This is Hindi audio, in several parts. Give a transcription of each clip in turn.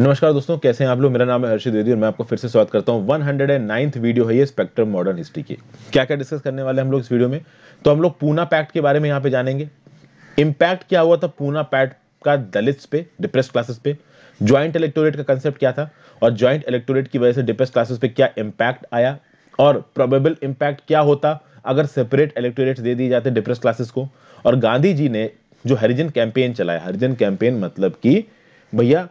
नमस्कार दोस्तों कैसे हैं आप लोग मेरा नाम है हर्षित देवी और मैं आपको फिर से स्वागत करता हूं वन 109th वीडियो है ये स्पेक्ट्रम मॉडर्न हिस्ट्री की क्या क्या डिस्कस करने वाले हम लोग इस वीडियो में तो हम लोग पूना पैक्ट के बारे में यहां पे जानेंगे इम्पैक्ट क्या हुआ था पूना पैक्ट का दलित पे डिप्रेस क्लासेस पे ज्वाइंट इलेक्टोरेट का कंसेप्ट क्या था और ज्वाइंट इलेक्टोरेट की वजह से डिप्रेस क्लासेस पे क्या इम्पैक्ट आया और प्रोबेबल इम्पैक्ट क्या होता अगर सेपरेट इलेक्टोरेट दे दिए जाते डिप्रेस क्लासेस को और गांधी जी ने जो हरिजन कैंपेन चलाया हरिजन कैंपेन मतलब कि भैया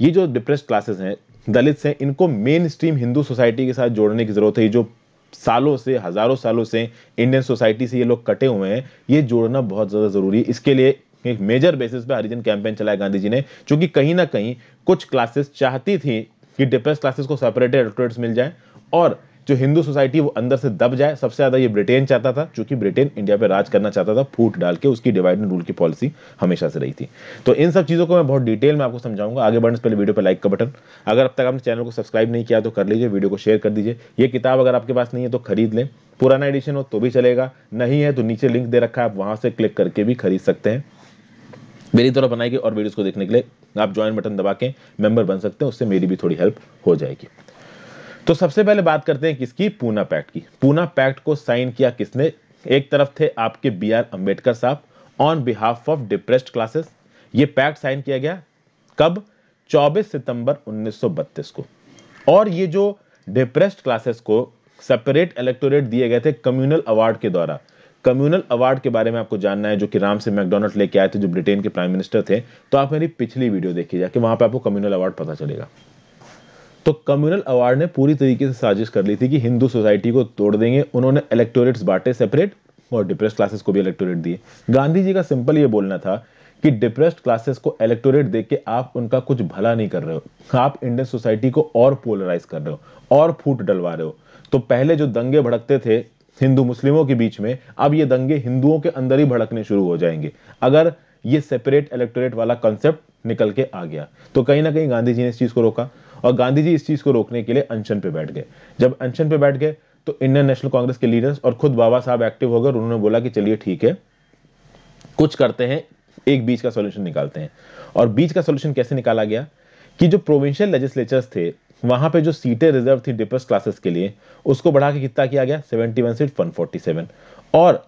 ये जो डिप्रेस क्लासेस हैं दलित हैं इनको मेन स्ट्रीम हिंदू सोसाइटी के साथ जोड़ने की ज़रूरत है जो सालों से हज़ारों सालों से इंडियन सोसाइटी से ये लोग कटे हुए हैं ये जोड़ना बहुत ज़्यादा ज़रूरी है इसके लिए एक मेजर बेसिस पे हरिजन कैंपेन चलाया गांधी जी ने क्योंकि कहीं ना कहीं कुछ क्लासेस चाहती थी कि डिप्रेस क्लासेस को सेपरेटेड एडोक्टरेट्स मिल जाए और जो हिंदू सोसाइटी वो अंदर से दब जाए सबसे ज़्यादा ये ब्रिटेन चाहता था क्योंकि ब्रिटेन इंडिया पर राज करना चाहता था फूट डाल के उसकी डिवाइड एंड रूल की पॉलिसी हमेशा से रही थी तो इन सब चीज़ों को मैं बहुत डिटेल में आपको समझाऊंगा आगे बढ़ने से पहले वीडियो पर लाइक का बटन अगर अब तक आपने चैनल को सब्सक्राइब नहीं किया तो कर लीजिए वीडियो को शेयर कर दीजिए ये किताब अगर आपके पास नहीं है तो खरीद लें पुराना एडिशन हो तो भी चलेगा नहीं है तो नीचे लिंक दे रखा है आप वहां से क्लिक करके भी खरीद सकते हैं मेरी तरफ बनाएगी और वीडियोस को देखने के लिए आप ज्वाइन बटन दबा के मेंबर बन सकते हैं उससे मेरी भी थोड़ी हेल्प हो जाएगी तो सबसे पहले बात करते हैं किसकी पूना पैक्ट की पूना पैक्ट को साइन किया किसने एक तरफ थे आपके बी आर अम्बेडकर साहब on behalf of depressed classes ये पैक्ट साइन किया गया कब 24 सितंबर 1932 को और ये जो डिप्रेस्ड क्लासेस को सेपरेट इलेक्टोरेट दिए गए थे कम्युनल अवार्ड के द्वारा कम्युनल अवार्ड के बारे में आपको जानना है जो कि राम से मैकडोनल्ड लेके आए थे जो ब्रिटेन के प्राइम मिनिस्टर थे तो आप मेरी पिछली वीडियो देखिए जाके वहां पर आपको कम्युनल अवार्ड पता चलेगा तो कम्युनल अवार्ड ने पूरी तरीके से साजिश कर ली थी कि हिंदू सोसाइटी को तोड़ देंगे उन्होंने इलेक्टोरेट्स बांटे सेपरेट और डिप्रेस क्लासेस को भी इलेक्टोरेट दिए गांधी जी का सिंपल ये बोलना था कि डिप्रेस्ड क्लासेस को इलेक्टोरेट दे के आप उनका कुछ भला नहीं कर रहे हो आप इंडियन सोसाइटी को और पोलराइज कर रहे हो और फूट डलवा रहे हो तो पहले जो दंगे भड़कते थे हिंदू मुस्लिमों के बीच में अब ये दंगे हिंदुओं के अंदर ही भड़कने शुरू हो जाएंगे अगर ये सेपरेट इलेक्टोरेट वाला कॉन्सेप्ट निकल के आ गया तो कहीं ना कहीं गांधी जी ने इस चीज को रोका और गांधी जी इस चीज को रोकने के लिए अनशन पे बैठ गए जब अनशन पे बैठ गए तो इंडियन नेशनल कांग्रेस के लीडर्स और खुद बाबा साहब एक्टिव हो गए उन्होंने बोला कि चलिए ठीक है कुछ करते हैं एक बीच का सोल्यूशन निकालते हैं और बीच का सोल्यूशन कैसे निकाला गया कि जो प्रोविंशियल लेजिस्लेचर्स थे वहां पे जो सीटें रिजर्व थी डिप्रेस क्लासेस के लिए उसको बढ़ा के कितना किया गया 71 सीट 147 और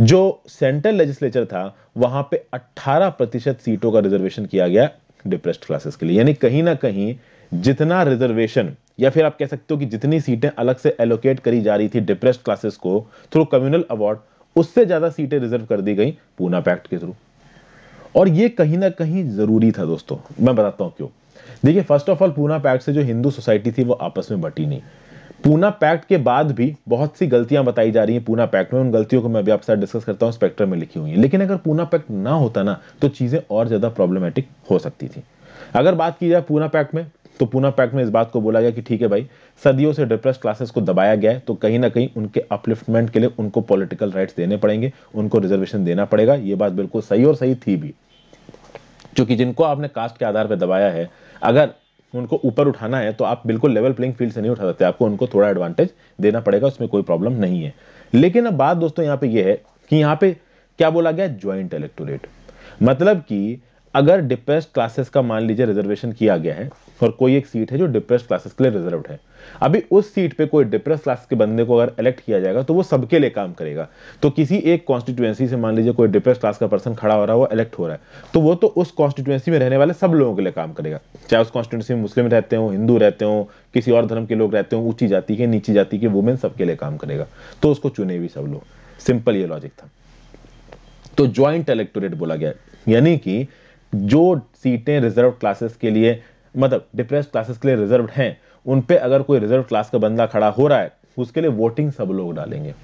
जो सेंट्रल लेजिस्लेचर था वहां पे 18 प्रतिशत सीटों का रिजर्वेशन किया गया डिप्रेस्ड क्लासेस के लिए यानी कहीं ना कहीं जितना रिजर्वेशन या फिर आप कह सकते हो कि जितनी सीटें अलग से एलोकेट करी जा रही थी डिप्रेस्ड क्लासेस को थ्रू कम्युनल अवार्ड उससे ज़्यादा सीटें रिजर्व कर दी गई पूना पैक्ट के थ्रू और ये कहीं ना कहीं ज़रूरी था दोस्तों मैं बताता हूं क्यों देखिए first of all Poona pact से जो हिंदू सोसाइटी थी वो आपस में बटी नहीं पूना पैक्ट के बाद भी बहुत सी गलतियां बताई जा रही हैं पूना पैक्ट में उन गलतियों को मैं अभी आपके साथ डिस्कस करता हूं स्पेक्ट्रम में लिखी हुई है लेकिन अगर पूना पैक्ट ना होता ना तो चीज़ें और ज़्यादा प्रॉब्लमेटिक हो सकती थी अगर बात की जाए पूना पैक्ट में तो पूना पैक्ट में इस बात को बोला गया कि ठीक है भाई सदियों से डिप्रेस क्लासेस को दबाया गया है तो कहीं ना कहीं उनके अपलिफ्टमेंट के लिए उनको पॉलिटिकल राइट्स देने पड़ेंगे उनको रिजर्वेशन देना पड़ेगा ये बात बिल्कुल सही और सही थी भी क्योंकि जिनको आपने कास्ट के आधार पर दबाया है अगर उनको ऊपर उठाना है तो आप बिल्कुल लेवल प्लेइंग फील्ड से नहीं उठा सकते आपको उनको थोड़ा एडवांटेज देना पड़ेगा उसमें कोई प्रॉब्लम नहीं है लेकिन अब बात दोस्तों यहाँ पे ये है कि यहाँ पे क्या बोला गया ज्वाइंट इलेक्टोरेट मतलब कि अगर डिप्रेस्ड क्लासेस का मान लीजिए रिजर्वेशन किया गया है और कोई एक सीट है जो डिप्रेस्ड क्लासेस के लिए रिजर्व है अभी उस सीट पे कोई डिप्रेस क्लास के बंदे को अगर इलेक्ट किया जाएगा तो वो सबके लिए काम करेगा तो किसी एक कॉन्स्टिट्यूएंसी से मान लीजिए कोई डिप्रेस क्लास का पर्सन खड़ा हो रहा है वो इलेक्ट हो रहा है तो वो तो उस कॉन्स्टिट्यूएंसी में रहने वाले सब लोगों के लिए काम करेगा चाहे उस कॉन्स्टिट्यूएंसी में मुस्लिम रहते हो हिंदू रहते हो किसी और धर्म के लोग रहते हो ऊंची जाति के नीची जाति के वुमेन सबके लिए काम करेगा तो उसको चुने भी सब लोग सिंपल ये लॉजिक था तो ज्वाइंट इलेक्टोरेट बोला गया यानी कि जो सीटें रिजर्व क्लासेस के लिए मतलब डिप्रेस क्लासेस के लिए रिजर्व हैं उन पे अगर कोई रिजर्व क्लास का बंदा खड़ा हो रहा है उसके लिए वोटिंग सब लोग डालेंगे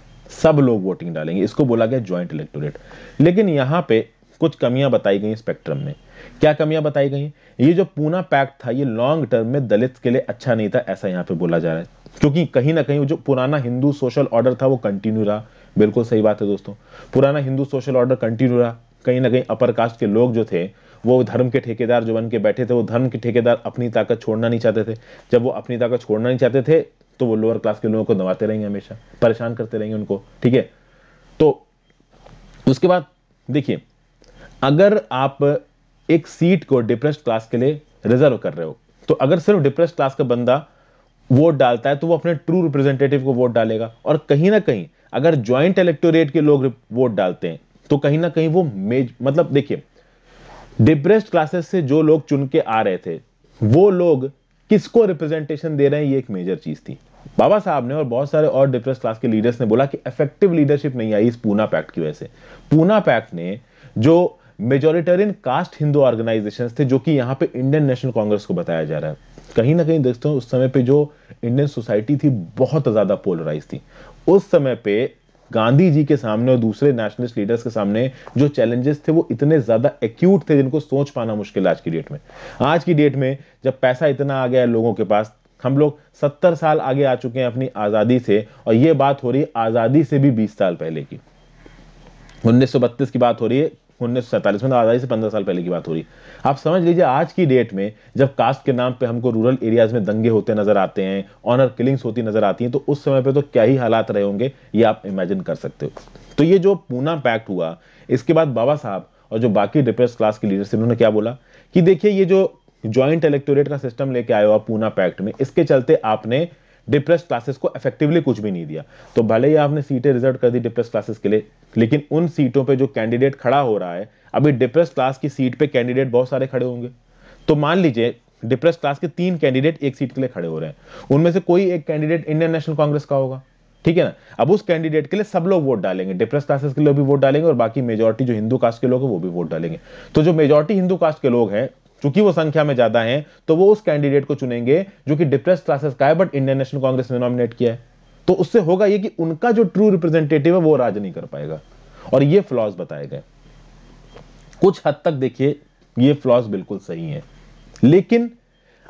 सब लोग वोटिंग डालेंगे इसको बोला गया ज्वाइंट इलेक्टोरेट लेकिन यहाँ पे कुछ कमियां बताई गई स्पेक्ट्रम में क्या कमियां बताई गई ये जो पूना पैक्ट था ये लॉन्ग टर्म में दलित के लिए अच्छा नहीं था ऐसा यहाँ पे बोला जा रहा है क्योंकि कहीं ना कहीं जो पुराना हिंदू सोशल ऑर्डर था वो कंटिन्यू रहा बिल्कुल सही बात है दोस्तों पुराना हिंदू सोशल ऑर्डर कंटिन्यू रहा कहीं ना कहीं अपर कास्ट के लोग जो थे वो धर्म के ठेकेदार जो बन के बैठे थे वो धर्म के ठेकेदार अपनी ताकत छोड़ना नहीं चाहते थे जब वो अपनी ताकत छोड़ना नहीं चाहते थे तो वो लोअर क्लास के लोगों को दबाते रहेंगे हमेशा परेशान करते रहेंगे उनको ठीक है तो उसके बाद देखिए अगर आप एक सीट को डिप्रेस्ड क्लास के लिए रिजर्व कर रहे हो तो अगर सिर्फ डिप्रेस्ड क्लास का बंदा वोट डालता है तो वो अपने ट्रू रिप्रेजेंटेटिव को वोट डालेगा और कहीं ना कहीं अगर ज्वाइंट इलेक्टोरेट के लोग वोट डालते हैं तो कहीं ना कहीं वो मेज मतलब देखिए डिप्रेस्ड क्लासेस से जो लोग चुन के आ रहे थे वो लोग किसको रिप्रेजेंटेशन दे रहे हैं ये एक मेजर चीज थी बाबा साहब ने और बहुत सारे और डिप्रेस क्लास के लीडर्स ने बोला कि इफेक्टिव लीडरशिप नहीं आई इस पूना पैक्ट की वजह से पूना पैक्ट ने जो मेजोरिटेरियन कास्ट हिंदू ऑर्गेनाइजेशंस थे जो कि यहां पे इंडियन नेशनल कांग्रेस को बताया जा रहा है कहीं ना कहीं दोस्तों उस समय पे जो इंडियन सोसाइटी थी बहुत ज़्यादा पोलराइज थी उस समय पे गांधी जी के सामने और दूसरे नेशनलिस्ट लीडर्स के सामने जो चैलेंजेस थे वो इतने ज्यादा एक्यूट थे जिनको सोच पाना मुश्किल आज की डेट में आज की डेट में जब पैसा इतना आ गया है लोगों के पास हम लोग सत्तर साल आगे आ चुके हैं अपनी आजादी से और ये बात हो रही है आजादी से भी बीस साल पहले की उन्नीस की बात हो रही है 1947 में तो आज़ादी से 15 साल पहले की बात हो रही आप समझ लीजिए आज की डेट में जब कास्ट के नाम पे हमको रूरल एरियाज में दंगे होते नजर आते हैं ऑनर किलिंग्स होती नजर आती हैं तो उस समय पे तो क्या ही हालात रहे होंगे ये आप इमेजिन कर सकते हो तो ये जो पूना पैक्ट हुआ इसके बाद बाबा साहब और जो बाकी डिप्रेस क्लास के लीडर्स इन्होंने क्या बोला कि देखिए ये जो ज्वाइंट इलेक्टोरेट का सिस्टम लेके आए हो आप पूना पैक्ट में इसके चलते आपने डिप्रेस क्लासेस को इफेक्टिवली कुछ भी नहीं दिया तो भले ही आपने सीटें रिजर्व कर दी डिप्रेस क्लासेस के लिए लेकिन उन सीटों पे जो कैंडिडेट खड़ा हो रहा है अभी डिप्रेस क्लास की सीट पे कैंडिडेट बहुत सारे खड़े होंगे तो मान लीजिए डिप्रेस क्लास के तीन कैंडिडेट एक सीट के लिए खड़े हो रहे हैं उनमें से कोई एक कैंडिडेट इंडियन नेशनल कांग्रेस का होगा ठीक है ना अब उस कैंडिडेट के लिए सब लोग वोट डालेंगे डिप्रेस क्लासेस के लिए भी वोट डालेंगे और बाकी मेजोरिटी जो हिंदू कास्ट के लोग हैं वो भी वोट डालेंगे तो जो मेजोरिटी हिंदू कास्ट के लोग हैं चूंकि वो संख्या में ज्यादा है तो वो उस कैंडिडेट को चुनेंगे जो कि डिप्रेस क्लासेस का है बट इंडियन नेशनल कांग्रेस ने नॉमिनेट किया है तो उससे होगा ये कि उनका जो ट्रू रिप्रेजेंटेटिव है वो राज नहीं कर पाएगा और ये फ्लॉज बताए गए कुछ हद तक देखिए ये फ्लॉज बिल्कुल सही है लेकिन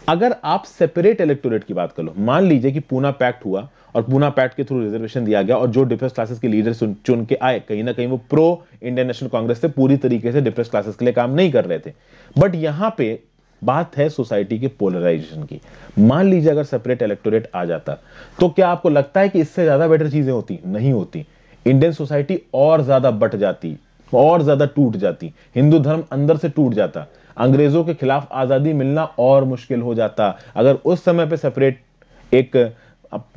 अगर आप सेपरेट इलेक्टोरेट की बात करो मान लीजिए कि पूना पैक्ट हुआ और पूना पैट के थ्रू रिजर्वेशन दिया गया और जो डिफेंस क्लासेस के लीडर चुन के आए कहीं ना कहीं वो प्रो इंडियन नेशनल कांग्रेस से पूरी तरीके से डिफेंस क्लासेस के लिए काम नहीं कर रहे थे बट यहां पे बात है सोसाइटी के पोलराइजेशन की मान लीजिए अगर सेपरेट इलेक्टोरेट आ जाता तो क्या आपको लगता है कि इससे ज्यादा बेटर चीजें होती नहीं होती इंडियन सोसाइटी और ज्यादा बट जाती और ज्यादा टूट जाती हिंदू धर्म अंदर से टूट जाता अंग्रेजों के खिलाफ आजादी मिलना और मुश्किल हो जाता अगर उस समय पे सेपरेट एक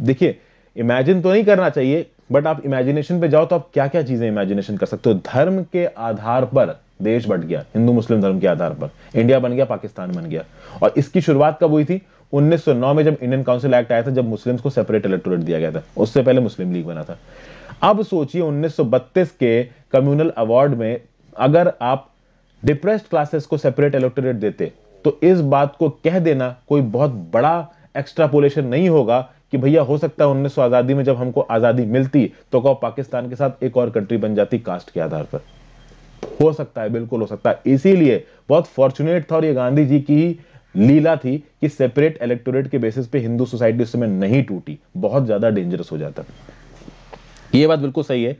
देखिए इमेजिन तो नहीं करना चाहिए बट आप इमेजिनेशन पे जाओ तो आप क्या क्या चीजें इमेजिनेशन कर सकते हो धर्म के आधार पर देश बट गया हिंदू मुस्लिम धर्म के आधार पर इंडिया बन गया पाकिस्तान बन गया और इसकी शुरुआत कब हुई थी 1909 में जब इंडियन काउंसिल एक्ट आया था जब मुस्लिम्स को सेपरेट इलेक्टोरेट दिया गया था उससे पहले मुस्लिम लीग बना था अब सोचिए 1932 के कम्युनल अवार्ड में अगर आप डिप्रेस्ड क्लासेस को सेपरेट इलेक्टोरेट देते तो इस बात को कह देना कोई बहुत बड़ा एक्स्ट्रापोलेशन नहीं होगा कि भैया हो सकता है उन्नीस आज़ादी में जब हमको आज़ादी मिलती तो कहो पाकिस्तान के साथ एक और कंट्री बन जाती कास्ट के आधार पर हो सकता है बिल्कुल हो सकता है इसीलिए बहुत फॉर्चुनेट था और ये गांधी जी की लीला थी कि सेपरेट इलेक्टोरेट के बेसिस पे हिंदू सोसाइटी उस समय नहीं टूटी बहुत ज्यादा डेंजरस हो जाता ये बात बिल्कुल सही है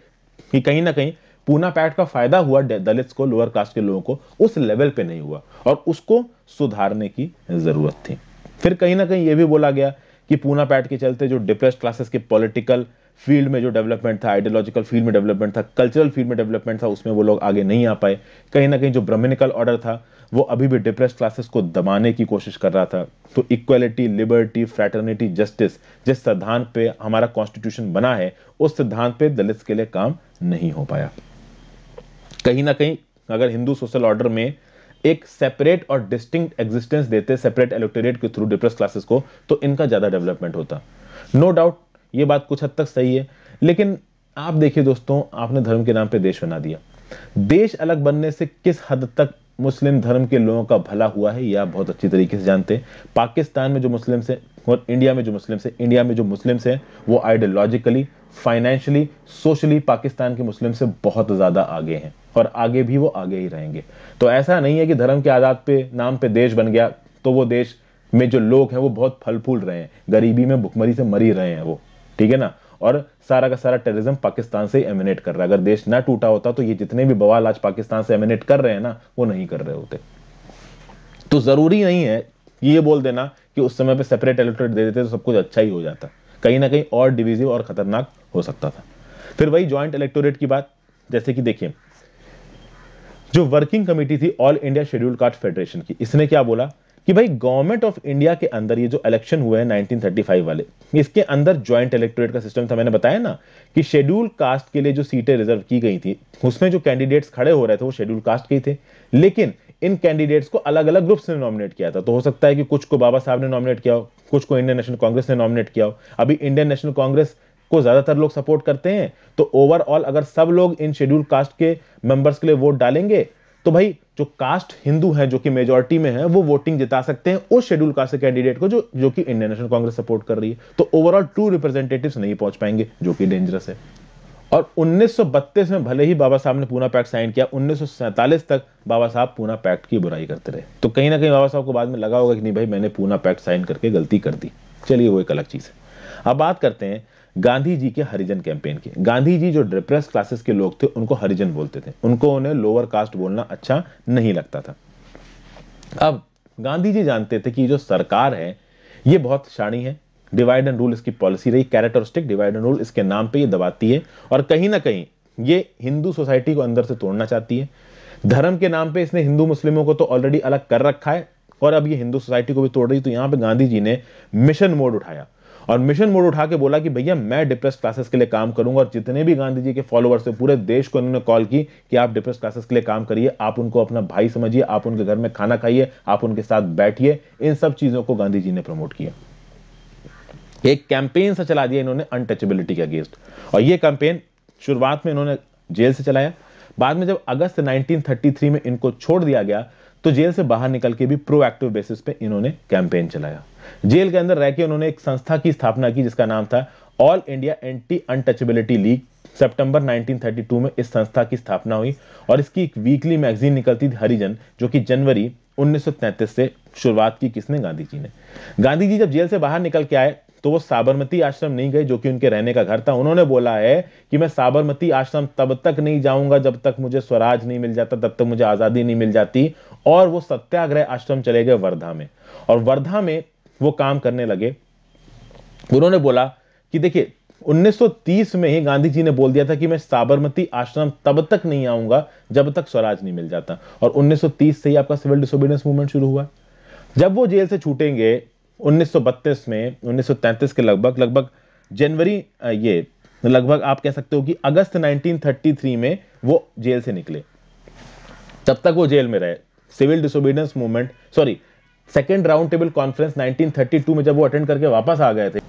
कि कहीं ना कहीं पूना पैक्ट का फायदा हुआ दलित को लोअर कास्ट के लोगों को उस लेवल पे नहीं हुआ और उसको सुधारने की जरूरत थी फिर कहीं ना कहीं यह भी बोला गया कि पूना पैट के चलते जो डिप्रेस क्लासेस के पॉलिटिकल फील्ड में जो डेवलपमेंट था आइडियोलॉजिकल फील्ड में डेवलपमेंट था कल्चरल फील्ड में डेवलपमेंट था उसमें वो लोग आगे नहीं आ पाए कहीं ना कहीं जो ब्रह्मिकल ऑर्डर था वो अभी भी डिप्रेस क्लासेस को दबाने की कोशिश कर रहा था तो इक्वलिटी लिबर्टी फ्रेटर्निटी जस्टिस जिस सिद्धांत पे हमारा कॉन्स्टिट्यूशन बना है उस सिद्धांत पे दलित के लिए काम नहीं हो पाया कहीं ना कहीं अगर हिंदू सोशल ऑर्डर में एक सेपरेट और डिस्टिंक्ट एग्जिस्टेंस देते सेपरेट इलेक्टोरेट के थ्रू डिप्रेस क्लासेस को तो इनका ज़्यादा डेवलपमेंट होता नो no डाउट ये बात कुछ हद तक सही है लेकिन आप देखिए दोस्तों आपने धर्म के नाम पर देश बना दिया देश अलग बनने से किस हद तक मुस्लिम धर्म के लोगों का भला हुआ है यह आप बहुत अच्छी तरीके से जानते हैं पाकिस्तान में जो मुस्लिम से और इंडिया में जो मुस्लिम्स हैं इंडिया में जो मुस्लिम्स हैं वो आइडियोलॉजिकली फाइनेंशियली सोशली पाकिस्तान के मुस्लिम से बहुत ज़्यादा आगे हैं और आगे भी वो आगे ही रहेंगे तो ऐसा नहीं है कि धर्म के आधार पे नाम पे देश बन गया तो वो देश में जो लोग हैं वो बहुत फल फूल रहे हैं गरीबी में भुखमरी से मरी रहे हैं वो ठीक है ना और सारा का सारा टेररिज्म पाकिस्तान से एमिनेट कर रहा है अगर देश ना टूटा होता तो ये जितने भी बवाल आज पाकिस्तान से एमिनेट कर रहे हैं ना वो नहीं कर रहे होते तो जरूरी नहीं है ये बोल देना कि उस समय पे सेपरेट इलेक्ट्रेट दे देते तो सब कुछ अच्छा ही हो जाता कहीं ना कहीं और डिविजिव और खतरनाक हो सकता था फिर वही ज्वाइंट इलेक्टोरेट की बात जैसे कि देखिए जो वर्किंग कमेटी थी all India scheduled caste federation की इसने क्या बोला कि भाई गवर्नमेंट ऑफ इंडिया के अंदर ये जो इलेक्शन हुए हैं 1935 वाले इसके अंदर ज्वाइंट इलेक्टोरेट का सिस्टम था मैंने बताया ना कि शेड्यूल कास्ट के लिए जो सीटें रिजर्व की गई थी उसमें जो कैंडिडेट्स खड़े हो रहे थे वो शेड्यूल कास्ट के थे लेकिन इन कैंडिडेट्स को अलग अलग ग्रुप्स ने नॉमिनेट किया था तो हो सकता है कि कुछ को बाबा साहब ने नॉमिनेट किया हो कुछ को इंडियन नेशनल कांग्रेस ने नॉमिनेट किया हो अभी इंडियन नेशनल कांग्रेस को ज़्यादातर लोग सपोर्ट करते हैं तो ओवरऑल अगर सब लोग इन शेड्यूल कास्ट के मेंबर्स के लिए वोट डालेंगे तो भाई जो कास्ट हिंदू है जो कि मेजोरिटी में है वो वोटिंग जिता सकते हैं उस शेड्यूल कास्ट के कैंडिडेट को जो जो कि इंडियन नेशनल कांग्रेस सपोर्ट कर रही है तो ओवरऑल टू रिप्रेजेंटेटिव्स नहीं पहुंच पाएंगे जो कि डेंजरस है और 1932 में भले ही बाबा साहब ने पूना पैक्ट साइन किया उन्नीस तक बाबा साहब पूना पैक्ट की बुराई करते रहे तो कहीं ना कहीं बाबा साहब को बाद में लगा होगा कि नहीं भाई मैंने पूना पैक्ट साइन करके गलती कर दी चलिए वो एक अलग चीज़ है अब बात करते हैं गांधी जी के हरिजन कैंपेन की गांधी जी जो डिप्रेस क्लासेस के लोग थे उनको हरिजन बोलते थे उनको उन्हें लोअर कास्ट बोलना अच्छा नहीं लगता था अब गांधी जी जानते थे कि जो सरकार है ये बहुत शाणी है डिवाइड एंड रूल इसकी पॉलिसी रही कैरेक्टरिस्टिक डिवाइड एंड रूल इसके नाम पे ये दबाती है और कहीं ना कहीं ये हिंदू सोसाइटी को अंदर से तोड़ना चाहती है धर्म के नाम पे इसने हिंदू मुस्लिमों को तो ऑलरेडी अलग कर रखा है और अब ये हिंदू सोसाइटी को भी तोड़ रही तो यहाँ पे गांधी जी ने मिशन मोड उठाया और मिशन मोड उठा के बोला कि भैया मैं डिप्रेस क्लासेस के लिए काम करूंगा और जितने भी गांधी जी के फॉलोअर्स थे पूरे देश को उन्होंने कॉल की कि आप डिप्रेस क्लासेस के लिए काम करिए आप उनको अपना भाई समझिए आप उनके घर में खाना खाइए आप उनके साथ बैठिए इन सब चीज़ों को गांधी जी ने प्रमोट किया एक कैंपेन सा चला दिया इन्होंने अनटचेबिलिटी के अगेंस्ट और ये कैंपेन शुरुआत में इन्होंने जेल से चलाया बाद में जब अगस्त 1933 में इनको छोड़ दिया गया तो जेल से बाहर निकल के भी प्रोएक्टिव बेसिस पे इन्होंने कैंपेन चलाया जेल के अंदर रह के उन्होंने एक संस्था की स्थापना की जिसका नाम था all India anti untouchability league सितंबर 1932 में इस संस्था की स्थापना हुई और इसकी एक वीकली मैगजीन निकलती थी हरिजन जो कि जनवरी 1933 से शुरुआत की किसने गांधी जी ने गांधी जी जब जेल से बाहर निकल के आए तो वो साबरमती आश्रम नहीं गए जो कि उनके रहने का घर था उन्होंने बोला है कि मैं साबरमती आश्रम तब तक नहीं जाऊंगा जब तक मुझे स्वराज नहीं मिल जाता तब तक मुझे आज़ादी नहीं मिल जाती और वो सत्याग्रह आश्रम चले गए वर्धा में और वर्धा में वो काम करने लगे उन्होंने बोला कि देखिए 1930 में ही गांधी जी ने बोल दिया था कि मैं साबरमती आश्रम तब तक नहीं आऊंगा जब तक स्वराज नहीं मिल जाता और 1930 से ही आपका सिविल डिसोबीडियंस मूवमेंट शुरू हुआ जब वो जेल से छूटेंगे 1932 में 1933 के लगभग लगभग जनवरी ये लगभग आप कह सकते हो कि अगस्त 1933 में वो जेल से निकले तब तक वो जेल में रहे civil disobedience movement sorry second round table conference 1932 में जब वो अटेंड करके वापस आ गए थे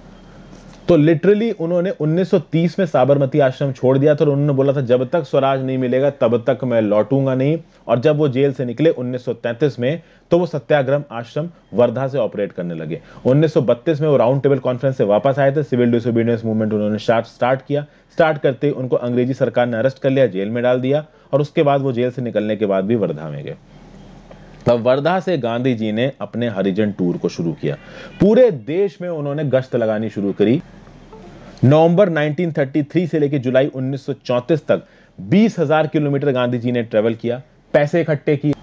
तो लिटरली उन्होंने 1930 में साबरमती आश्रम छोड़ दिया था और उन्होंने बोला था जब तक स्वराज नहीं मिलेगा तब तक मैं लौटूंगा नहीं और जब वो जेल से निकले 1933 में तो वो सत्याग्रह आश्रम वर्धा से ऑपरेट करने लगे 1932 में वो राउंड टेबल कॉन्फ्रेंस से वापस आए थे सिविल डिसोबीडियंस मूवमेंट उन्होंने स्टार्ट किया स्टार्ट करते उनको अंग्रेजी सरकार ने अरेस्ट कर लिया जेल में डाल दिया और उसके बाद वो जेल से निकलने के बाद भी वर्धा में गए तब वर्धा से गांधी जी ने अपने हरिजन टूर को शुरू किया पूरे देश में उन्होंने गश्त लगानी शुरू करी नवंबर 1933 से लेकर जुलाई 1934 तक 20,000 किलोमीटर गांधी जी ने ट्रेवल किया पैसे इकट्ठे किए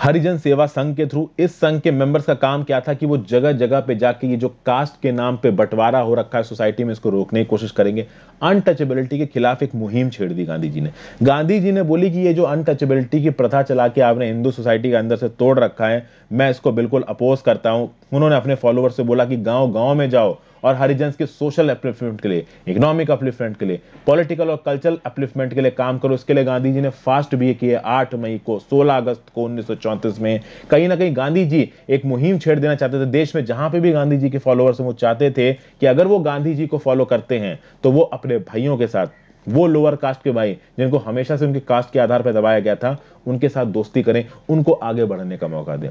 हरिजन सेवा संघ के थ्रू इस संघ के मेंबर्स का काम क्या था कि वो जगह जगह पे जाके ये जो कास्ट के नाम पे बंटवारा हो रखा है सोसाइटी में इसको रोकने की कोशिश करेंगे अनटचेबिलिटी के खिलाफ एक मुहिम छेड़ दी गांधी जी ने गांधी जी ने बोली कि ये जो अनटचेबिलिटी की प्रथा चला के आपने हिंदू सोसाइटी के अंदर से तोड़ रखा है मैं इसको बिल्कुल अपोज करता हूँ उन्होंने अपने फॉलोअर से बोला कि गाँव गाँव में जाओ और हरिजन के सोशल अपलिफ्टमेंट के लिए इकोनॉमिक अपलिफ्टमेंट के लिए पॉलिटिकल और कल्चरल अपलिफ्टमेंट के लिए काम करो उसके लिए गांधी जी ने फास्ट भी किए आठ मई को सोलह अगस्त को उन्नीस में कहीं ना कहीं गांधी जी एक मुहिम छेड़ देना चाहते थे देश में जहां पर भी गांधी जी के फॉलोअर्स वो चाहते थे कि अगर वो गांधी जी को फॉलो करते हैं तो वो अपने भाइयों के साथ वो लोअर कास्ट के भाई जिनको हमेशा से उनके कास्ट के आधार पर दबाया गया था उनके साथ दोस्ती करें उनको आगे बढ़ने का मौका दें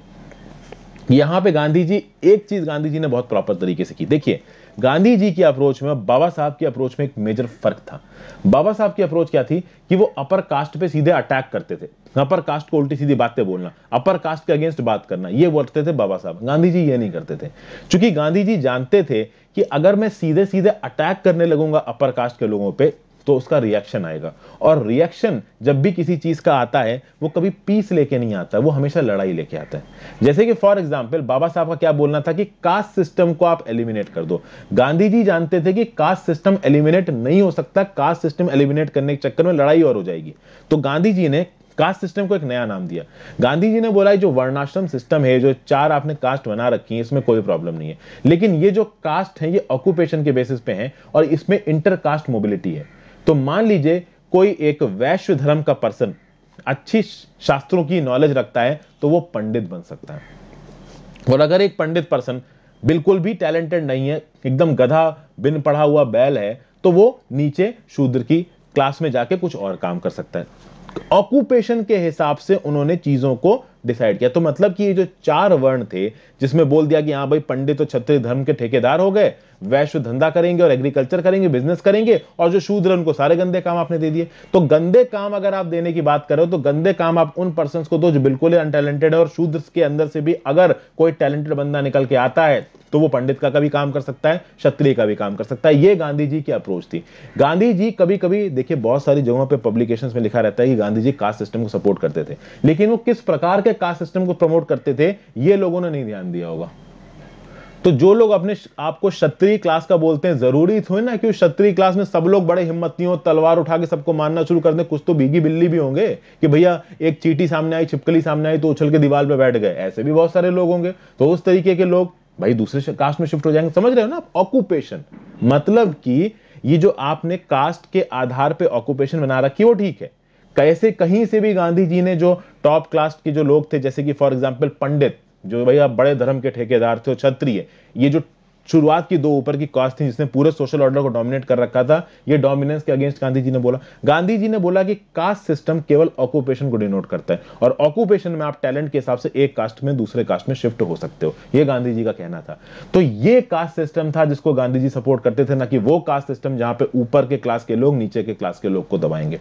यहां पे गांधी जी एक चीज गांधी जी ने बहुत प्रॉपर तरीके से की देखिए गांधी जी की अप्रोच में बाबा साहब की अप्रोच में एक मेजर फर्क था बाबा साहब की अप्रोच क्या थी कि वो अपर कास्ट पे सीधे अटैक करते थे अपर कास्ट को उल्टी सीधी बातें बोलना अपर कास्ट के अगेंस्ट बात करना ये बोलते थे बाबा साहब गांधी जी ये नहीं करते थे चूंकि गांधी जी जानते थे कि अगर मैं सीधे सीधे अटैक करने लगूंगा अपर कास्ट के लोगों पर तो उसका रिएक्शन आएगा और रिएक्शन जब भी किसी चीज़ का आता है वो कभी पीस लेके नहीं आता वो हमेशा लड़ाई लेके आता है जैसे कि फॉर एग्जाम्पल बाबा साहब का क्या बोलना था कि कास्ट सिस्टम को आप एलिमिनेट कर दो गांधी जी जानते थे कि कास्ट सिस्टम एलिमिनेट नहीं हो सकता कास्ट सिस्टम एलिमिनेट करने के चक्कर में लड़ाई और हो जाएगी तो गांधी जी ने कास्ट सिस्टम को एक नया नाम दिया गांधी जी ने बोला जो वर्णाश्रम सिस्टम है जो चार आपने कास्ट बना रखी है इसमें कोई प्रॉब्लम नहीं है लेकिन ये जो कास्ट है ये ऑक्यूपेशन के बेसिस पे है और इसमें इंटर कास्ट मोबिलिटी है तो मान लीजिए कोई एक वैश्य धर्म का पर्सन अच्छी शास्त्रों की नॉलेज रखता है तो वो पंडित बन सकता है और अगर एक पंडित पर्सन बिल्कुल भी टैलेंटेड नहीं है एकदम गधा बिन पढ़ा हुआ बैल है तो वो नीचे शूद्र की क्लास में जाके कुछ और काम कर सकता है ऑक्यूपेशन के हिसाब से उन्होंने चीजों को डिसाइड किया तो मतलब कि ये जो चार वर्ण थे जिसमें बोल दिया कि हाँ भाई पंडित और क्षत्रिय धर्म के ठेकेदार हो गए वैश्य धंधा करेंगे और एग्रीकल्चर करेंगे बिजनेस करेंगे और जो शूद्र उनको सारे गंदे काम आपने दे दिए तो गंदे काम अगर आप देने की बात करो तो गंदे काम आप उन पर्सन को दो जो बिल्कुल ही अनटैलेंटेड है और शूद्र के अंदर से भी अगर कोई टैलेंटेड बंदा निकल के आता है तो वो पंडित का कभी काम कर सकता है क्षत्रिय का भी काम कर सकता है ये गांधी जी की अप्रोच थी गांधी जी कभी कभी देखिए बहुत सारी जगहों पे पब्लिकेशन में लिखा रहता है कि गांधी जी कास्ट सिस्टम को सपोर्ट करते थे लेकिन वो किस प्रकार के कास्ट सिस्टम को प्रमोट करते थे ये लोगों ने नहीं ध्यान दिया होगा तो जो लोग अपने आपको क्षत्रिय क्लास का बोलते हैं जरूरी थोड़ी ना कि क्षत्रिय क्लास में सब लोग बड़े हिम्मत नहीं हो तलवार उठा के सबको मानना शुरू कर दे कुछ तो बीगी बिल्ली भी होंगे कि भैया एक चीटी सामने आई छिपकली सामने आई तो उछल के दीवार पर बैठ गए ऐसे भी बहुत सारे लोग होंगे तो उस तरीके के लोग भाई दूसरे कास्ट में शिफ्ट हो जाएंगे समझ रहे हो ना आप ऑक्यूपेशन मतलब कि ये जो आपने कास्ट के आधार पर ऑक्यूपेशन बना रखी वो ठीक है कैसे कहीं से भी गांधी जी ने जो टॉप क्लास्ट के जो लोग थे जैसे कि फॉर एग्जाम्पल पंडित जो भाई आप बड़े धर्म के ठेकेदार थे और क्षत्रिय ये जो शुरुआत की दो ऊपर की कास्ट थी जिसने पूरे सोशल ऑर्डर को डोमिनेट कर रखा था ये डोमिनेंस के अगेंस्ट गांधी जी ने बोला गांधी जी ने बोला कि कास्ट सिस्टम केवल ऑक्यूपेशन को डिनोट करता है और ऑक्यूपेशन में आप टैलेंट के हिसाब से एक कास्ट में दूसरे कास्ट में शिफ्ट हो सकते हो ये गांधी जी का कहना था तो ये कास्ट सिस्टम था जिसको गांधी जी सपोर्ट करते थे ना कि वो कास्ट सिस्टम जहां पर ऊपर के क्लास के लोग नीचे के क्लास के लोग को दबाएंगे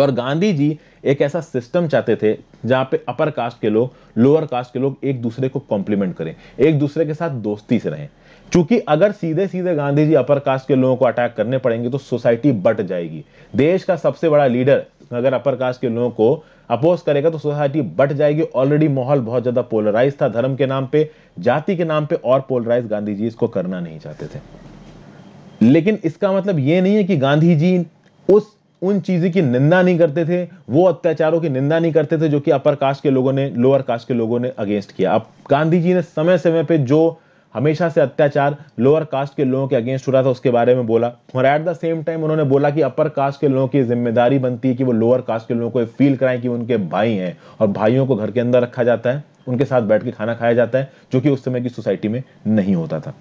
और गांधी जी एक ऐसा सिस्टम चाहते थे जहाँ पे अपर कास्ट के लोग लोअर कास्ट के लोग एक दूसरे को कॉम्प्लीमेंट करें एक दूसरे के साथ दोस्ती से रहें क्योंकि अगर सीधे सीधे गांधी जी अपर कास्ट के लोगों को अटैक करने पड़ेंगे तो सोसाइटी बट जाएगी देश का सबसे बड़ा लीडर अगर अपर कास्ट के लोगों को अपोज करेगा तो सोसाइटी बट जाएगी ऑलरेडी माहौल बहुत ज्यादा पोलराइज था धर्म के नाम पे जाति के नाम पे और पोलराइज गांधी जी इसको करना नहीं चाहते थे लेकिन इसका मतलब ये नहीं है कि गांधी जी उस उन चीजों की निंदा नहीं करते थे वो अत्याचारों की निंदा नहीं करते थे जो कि अपर कास्ट के लोगों ने लोअर कास्ट के लोगों ने अगेंस्ट किया अब गांधी जी ने समय समय पर जो हमेशा से अत्याचार लोअर कास्ट के लोगों के अगेंस्ट हो रहा था उसके बारे में बोला और एट द सेम टाइम उन्होंने बोला कि अपर कास्ट के लोगों की जिम्मेदारी बनती है कि वो लोअर कास्ट के लोगों को फील कराएं कि उनके भाई हैं और भाइयों को घर के अंदर रखा जाता है उनके साथ बैठ के खाना खाया जाता है जो कि उस समय की सोसाइटी में नहीं होता था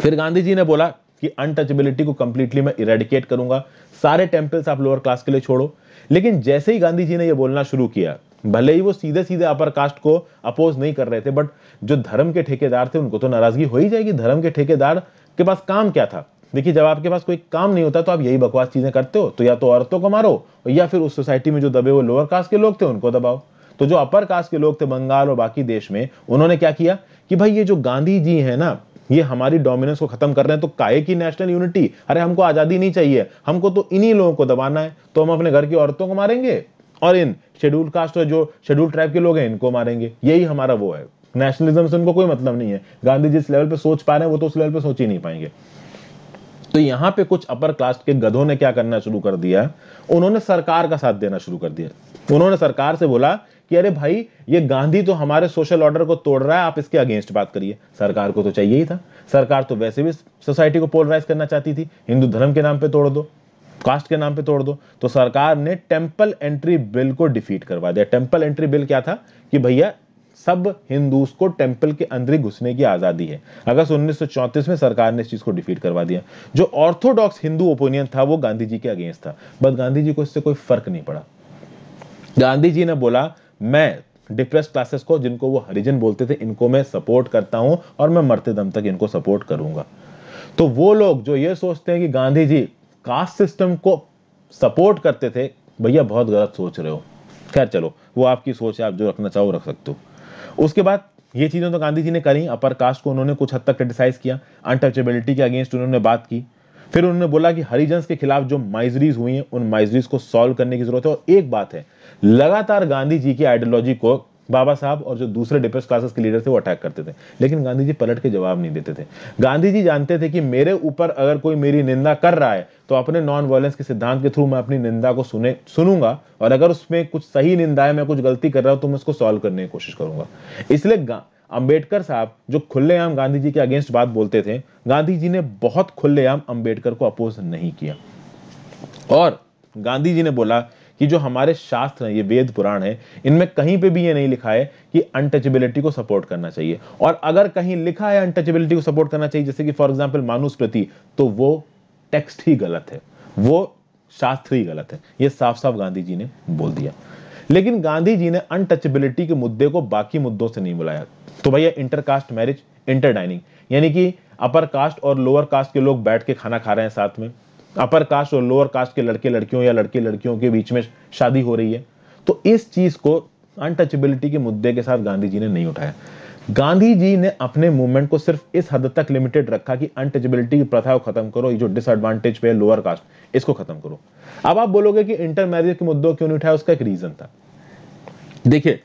फिर गांधी जी ने बोला कि अनटचेबिलिटी को कंप्लीटली मैं इरेडिकेट करूंगा सारे टेम्पल्स आप लोअर क्लास के लिए छोड़ो लेकिन जैसे ही गांधी जी ने यह बोलना शुरू किया भले ही वो सीधे सीधे अपर कास्ट को अपोज नहीं कर रहे थे बट जो धर्म के ठेकेदार थे उनको तो नाराजगी हो ही जाएगी धर्म के ठेकेदार के पास काम क्या था देखिए जब आपके पास कोई काम नहीं होता तो आप यही बकवास चीजें करते हो तो या तो औरतों को मारो या फिर उस सोसाइटी में जो दबे हुए लोअर कास्ट के लोग थे उनको दबाओ तो जो अपर कास्ट के लोग थे बंगाल और बाकी देश में उन्होंने क्या किया कि भाई ये जो गांधी जी है ना ये हमारी डोमिनेंस को खत्म कर रहे हैं तो काय की नेशनल यूनिटी अरे हमको आज़ादी नहीं चाहिए हमको तो इन्हीं लोगों को दबाना है तो हम अपने घर की औरतों को मारेंगे और इन शेड्यूल कास्ट और जो शेड्यूल ट्राइब के लोग हैं इनको मारेंगे यही हमारा वो है नेशनलिज्म से उनको कोई मतलब नहीं है गांधी जिस लेवल पे सोच पा रहे हैं वो तो उस लेवल पे सोच ही नहीं पाएंगे तो यहां पे कुछ अपर कास्ट के गधों ने क्या करना शुरू कर दिया उन्होंने सरकार का साथ देना शुरू कर दिया उन्होंने सरकार से बोला कि अरे भाई ये गांधी तो हमारे सोशल ऑर्डर को तोड़ रहा है आप इसके अगेंस्ट बात करिए सरकार को तो चाहिए ही था सरकार तो वैसे भी सोसाइटी को पोलराइज करना चाहती थी हिंदू धर्म के नाम पर तोड़ दो कास्ट के नाम पे तोड़ दो तो सरकार ने टेंपल एंट्री बिल को डिफीट करवा दिया टेंपल एंट्री बिल क्या था कि भैया सब हिंदू को टेंपल के अंदर ही घुसने की आजादी है अगस्त 1934 में सरकार ने इस चीज को डिफीट करवा दिया जो ऑर्थोडॉक्स हिंदू ओपिनियन था वो गांधी जी के अगेंस्ट था बट गांधी जी को इससे कोई फर्क नहीं पड़ा गांधी जी ने बोला मैं डिप्रेस क्लासेस को जिनको वो हरिजन बोलते थे इनको मैं सपोर्ट करता हूं और मैं मरते दम तक इनको सपोर्ट करूंगा तो वो लोग जो ये सोचते हैं कि गांधी जी कास्ट सिस्टम को सपोर्ट करते थे भैया बहुत गलत सोच रहे हो खैर चलो वो आपकी सोच है आप जो रखना चाहो रख सकते हो उसके बाद ये चीज़ें तो गांधी जी ने करी अपर कास्ट को उन्होंने कुछ हद तक क्रिटिसाइज किया अनटचेबिलिटी के अगेंस्ट उन्होंने बात की फिर उन्होंने बोला कि हरिजंस के खिलाफ जो माइजरीज हुई हैं उन माइजरीज को सॉल्व करने की जरूरत है और एक बात है लगातार गांधी जी की आइडियोलॉजी को बाबा साहब और जो दूसरे डिफेंस क्लासेस के लीडर थे वो अटैक करते थे लेकिन गांधी जी पलट के जवाब नहीं देते थे गांधी जी जानते थे कि मेरे ऊपर अगर कोई मेरी निंदा कर रहा है तो अपने नॉन वायलेंस के सिद्धांत के थ्रू मैं अपनी निंदा को सुने सुनूंगा और अगर उसमें कुछ सही निंदा है मैं कुछ गलती कर रहा हूं तो मैं उसको सॉल्व करने की कोशिश करूंगा इसलिए अंबेडकर साहब जो खुलेआम गांधी जी के अगेंस्ट बात बोलते थे गांधी जी ने बहुत खुलेआम अंबेडकर को अपोज नहीं किया और गांधी जी ने बोला कि जो हमारे शास्त्र हैं ये वेद पुराण है इनमें कहीं पे भी ये नहीं लिखा है कि अनटचेबिलिटी को सपोर्ट करना चाहिए और अगर कहीं लिखा है अनटचेबिलिटी को सपोर्ट करना चाहिए जैसे कि फॉर एग्जाम्पल मानुस्मृति तो वो टेक्स्ट ही गलत है वो शास्त्र ही गलत है ये साफ साफ गांधी जी ने बोल दिया लेकिन गांधी जी ने अनटचेबिलिटी के मुद्दे को बाकी मुद्दों से नहीं बुलाया तो भैया इंटरकास्ट मैरिज इंटर डाइनिंग यानी कि अपर कास्ट और लोअर कास्ट के लोग बैठ के खाना खा रहे हैं साथ में अपर कास्ट और लोअर कास्ट के लड़के लड़कियों या लड़के लड़कियों के बीच में शादी हो रही है तो इस चीज को अनटचेबिलिटी के मुद्दे के साथ गांधी जी ने नहीं उठाया गांधी जी ने अपने मूवमेंट को सिर्फ इस हद तक लिमिटेड रखा कि अनटचेबिलिटी की प्रथा को खत्म करो जो डिसएडवांटेज पे लोअर कास्ट इसको खत्म करो अब आप बोलोगे कि इंटर मैरिज के मुद्दों क्यों नहीं उठाया उसका एक रीजन था देखिए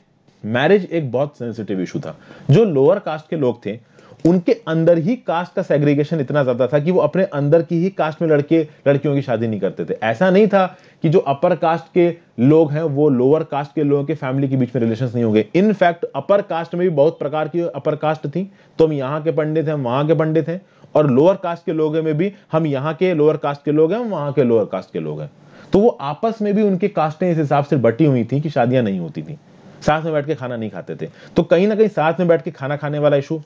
मैरिज एक बहुत सेंसिटिव इशू था जो लोअर कास्ट के लोग थे उनके अंदर ही कास्ट का सेग्रीगेशन इतना ज्यादा था कि वो अपने अंदर की ही कास्ट में लड़के लड़कियों की शादी नहीं करते थे ऐसा नहीं था कि जो अपर कास्ट के लोग हैं वो लोअर कास्ट के लोगों के फैमिली के बीच में रिलेशन नहीं होंगे इनफैक्ट अपर कास्ट में भी बहुत प्रकार की अपर कास्ट थी तो हम यहाँ के पंडित हैं वहां के पंडित हैं और लोअर कास्ट के लोगों में भी हम यहाँ के लोअर कास्ट के लोग हैं वहां के लोअर कास्ट के लोग हैं तो वो आपस में भी उनके कास्टें इस हिसाब से बटी हुई थी कि शादियां नहीं होती थी साथ में बैठ के खाना नहीं खाते थे तो कहीं ना कहीं साथ में बैठ के खाना खाने वाला इशू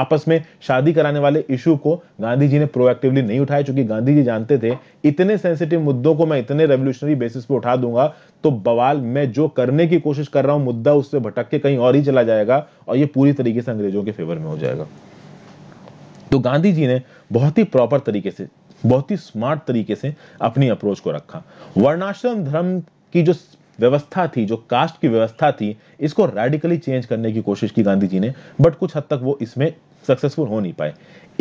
आपस में शादी कराने वाले इशू को गांधी जी ने प्रोएक्टिवली नहीं उठाया चूंकि गांधी जी जानते थे इतने सेंसिटिव मुद्दों को मैं इतने रेवोल्यूशनरी बेसिस पे उठा दूंगा तो बवाल मैं जो करने की कोशिश कर रहा हूं मुद्दा उससे भटक के कहीं और ही चला जाएगा और ये पूरी तरीके से अंग्रेजों के फेवर में हो जाएगा तो गांधी जी ने बहुत ही प्रॉपर तरीके से बहुत ही स्मार्ट तरीके से अपनी अप्रोच को रखा वर्णाश्रम धर्म की जो व्यवस्था थी जो कास्ट की व्यवस्था थी इसको रेडिकली चेंज करने की कोशिश की गांधी जी ने बट कुछ हद तक वो इसमें सक्सेसफुल हो नहीं पाए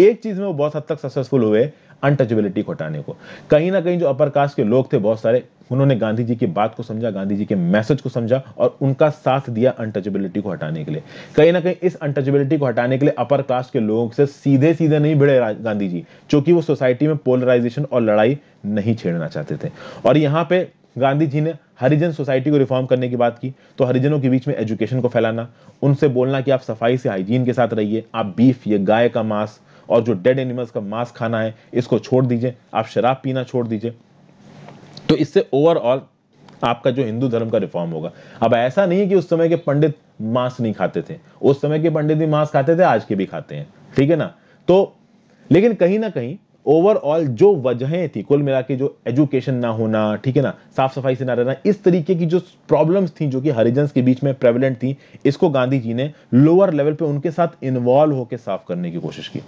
एक चीज में वो बहुत हद तक सक्सेसफुल हुए अनटचेबिलिटी को हटाने को कहीं ना कहीं जो अपर कास्ट के लोग थे बहुत सारे उन्होंने गांधी जी की बात को समझा गांधी जी के मैसेज को समझा और उनका साथ दिया अनटचेबिलिटी को हटाने के लिए कहीं ना कहीं इस अनटचेबिलिटी को हटाने के लिए अपर कास्ट के लोगों से सीधे सीधे नहीं भिड़े गांधी जी क्योंकि वो सोसाइटी में पोलराइजेशन और लड़ाई नहीं छेड़ना चाहते थे और यहाँ पे गांधी जी ने हरिजन सोसाइटी को रिफॉर्म करने की बात की तो हरिजनों के बीच में एजुकेशन को फैलाना उनसे बोलना कि आप सफाई से हाइजीन के साथ रहिए आप बीफ या गाय का मांस और जो डेड एनिमल्स का मांस खाना है इसको छोड़ दीजिए आप शराब पीना छोड़ दीजिए तो इससे ओवरऑल आपका जो हिंदू धर्म का रिफॉर्म होगा अब ऐसा नहीं है कि उस समय के पंडित मांस नहीं खाते थे उस समय के पंडित भी मांस खाते थे आज के भी खाते हैं ठीक है ना तो लेकिन कहीं ना कहीं ओवरऑल जो वजहें थी कुल मिला के जो एजुकेशन ना होना ठीक है ना साफ सफाई से ना रहना इस तरीके की जो प्रॉब्लम्स थी जो कि हरिजन के बीच में प्रेवलेंट थी इसको गांधी जी ने लोअर लेवल पे उनके साथ इन्वॉल्व होकर साफ करने की कोशिश की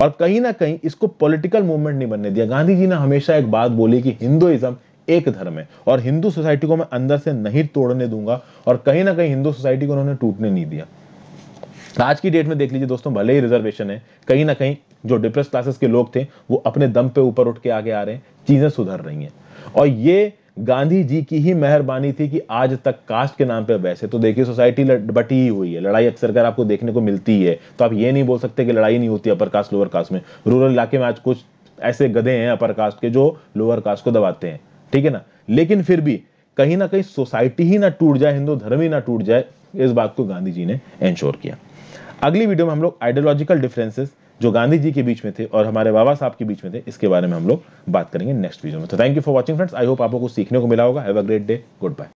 और कहीं ना कहीं इसको पॉलिटिकल मूवमेंट नहीं बनने दिया गांधी जी ने हमेशा एक बात बोली कि हिंदुइज्म एक धर्म है और हिंदू सोसाइटी को मैं अंदर से नहीं तोड़ने दूंगा और कहीं ना कहीं हिंदू सोसाइटी को उन्होंने टूटने नहीं दिया आज की डेट में देख लीजिए दोस्तों भले ही रिजर्वेशन है कहीं ना कहीं जो डिप्रेस क्लासेस के लोग थे वो अपने दम पे ऊपर उठ के आगे आ रहे हैं चीज़ें सुधर रही हैं और ये गांधी जी की ही मेहरबानी थी कि आज तक कास्ट के नाम पे वैसे तो देखिए सोसाइटी बटी ही हुई है लड़ाई अक्सर कर आपको देखने को मिलती है तो आप ये नहीं बोल सकते कि लड़ाई नहीं होती अपर कास्ट लोअर कास्ट में रूरल इलाके में आज कुछ ऐसे गधे हैं अपर कास्ट के जो लोअर कास्ट को दबाते हैं ठीक है ना लेकिन फिर भी कहीं ना कहीं सोसाइटी ही ना टूट जाए हिंदू धर्म ही ना टूट जाए इस बात को गांधी जी ने एंश्योर किया अगली वीडियो में हम लोग आइडियोलॉजिकल डिफरेंसेस जो गांधी जी के बीच में थे और हमारे बाबा साहब के बीच में थे इसके बारे में हम लोग बात करेंगे नेक्स्ट वीडियो में तो thank you for watching friends I hope आपको कुछ सीखने को मिला होगा have a great day good bye